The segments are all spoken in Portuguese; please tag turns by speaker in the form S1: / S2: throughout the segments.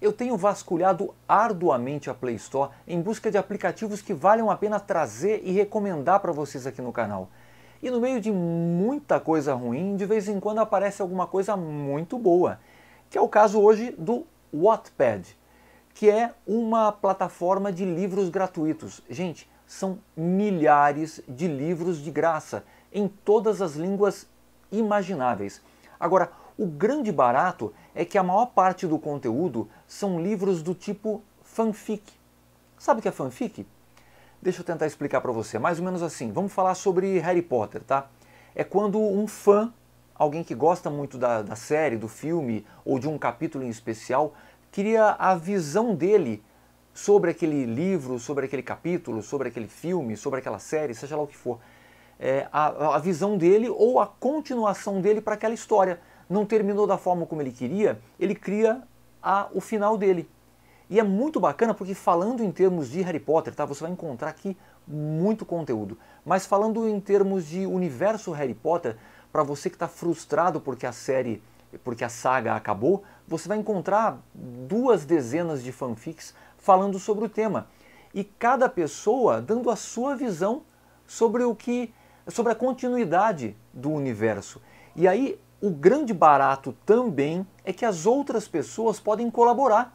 S1: Eu tenho vasculhado arduamente a Play Store em busca de aplicativos que valham a pena trazer e recomendar para vocês aqui no canal. E no meio de muita coisa ruim, de vez em quando aparece alguma coisa muito boa, que é o caso hoje do Wattpad, que é uma plataforma de livros gratuitos. Gente, são milhares de livros de graça em todas as línguas imagináveis. Agora, o grande barato é que a maior parte do conteúdo são livros do tipo fanfic. Sabe o que é fanfic? Deixa eu tentar explicar para você, mais ou menos assim. Vamos falar sobre Harry Potter, tá? É quando um fã, alguém que gosta muito da, da série, do filme ou de um capítulo em especial, cria a visão dele sobre aquele livro, sobre aquele capítulo, sobre aquele filme, sobre aquela série, seja lá o que for. É, a, a visão dele ou a continuação dele para aquela história não terminou da forma como ele queria, ele cria a, o final dele. E é muito bacana porque falando em termos de Harry Potter, tá? Você vai encontrar aqui muito conteúdo. Mas falando em termos de universo Harry Potter, para você que está frustrado porque a série, porque a saga acabou, você vai encontrar duas dezenas de fanfics falando sobre o tema e cada pessoa dando a sua visão sobre o que, sobre a continuidade do universo. E aí o grande barato também é que as outras pessoas podem colaborar.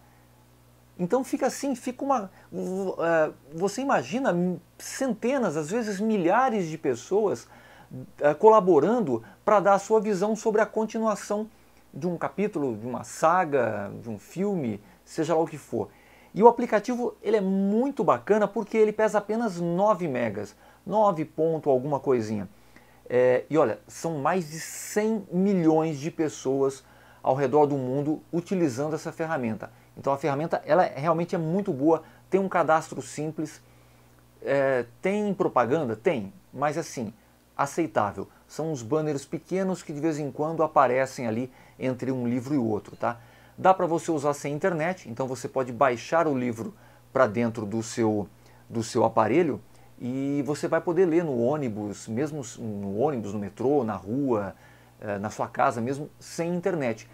S1: Então fica assim, fica uma. É, você imagina centenas, às vezes milhares de pessoas é, colaborando para dar a sua visão sobre a continuação de um capítulo, de uma saga, de um filme, seja lá o que for. E o aplicativo ele é muito bacana porque ele pesa apenas 9 megas, 9 ponto alguma coisinha. É, e olha, são mais de 100 milhões de pessoas ao redor do mundo utilizando essa ferramenta. Então a ferramenta ela realmente é muito boa, tem um cadastro simples, é, tem propaganda? Tem, mas assim, aceitável. São uns banners pequenos que de vez em quando aparecem ali entre um livro e outro, tá? Dá para você usar sem internet, então você pode baixar o livro para dentro do seu, do seu aparelho e você vai poder ler no ônibus, mesmo no ônibus, no metrô, na rua, eh, na sua casa, mesmo sem internet.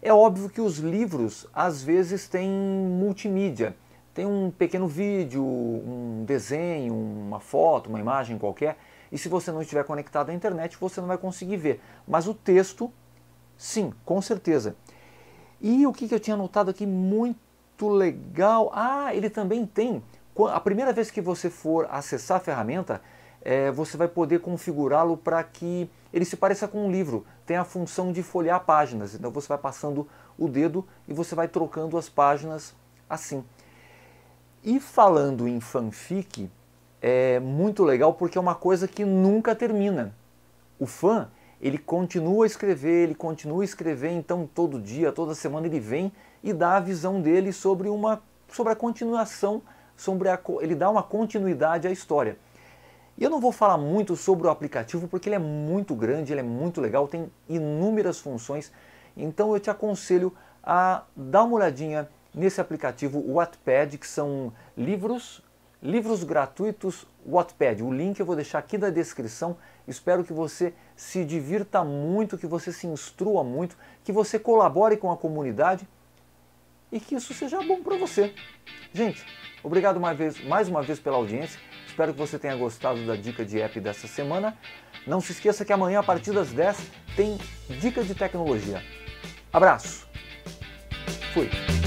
S1: É óbvio que os livros às vezes têm multimídia, tem um pequeno vídeo, um desenho, uma foto, uma imagem qualquer, e se você não estiver conectado à internet, você não vai conseguir ver. Mas o texto, sim, com certeza. E o que eu tinha notado aqui muito legal, ah, ele também tem a primeira vez que você for acessar a ferramenta, é, você vai poder configurá-lo para que ele se pareça com um livro. Tem a função de folhear páginas, então você vai passando o dedo e você vai trocando as páginas assim. E falando em fanfic, é muito legal porque é uma coisa que nunca termina. O fã, ele continua a escrever, ele continua a escrever, então todo dia, toda semana ele vem e dá a visão dele sobre uma sobre a continuação sobre a, ele dá uma continuidade à história. E eu não vou falar muito sobre o aplicativo porque ele é muito grande, ele é muito legal, tem inúmeras funções. Então eu te aconselho a dar uma olhadinha nesse aplicativo Wattpad, que são livros, livros gratuitos Wattpad. O link eu vou deixar aqui na descrição. Espero que você se divirta muito, que você se instrua muito, que você colabore com a comunidade e que isso seja bom para você. Gente, obrigado mais, vez, mais uma vez pela audiência. Espero que você tenha gostado da dica de app dessa semana. Não se esqueça que amanhã, a partir das 10, tem dica de tecnologia. Abraço! Fui!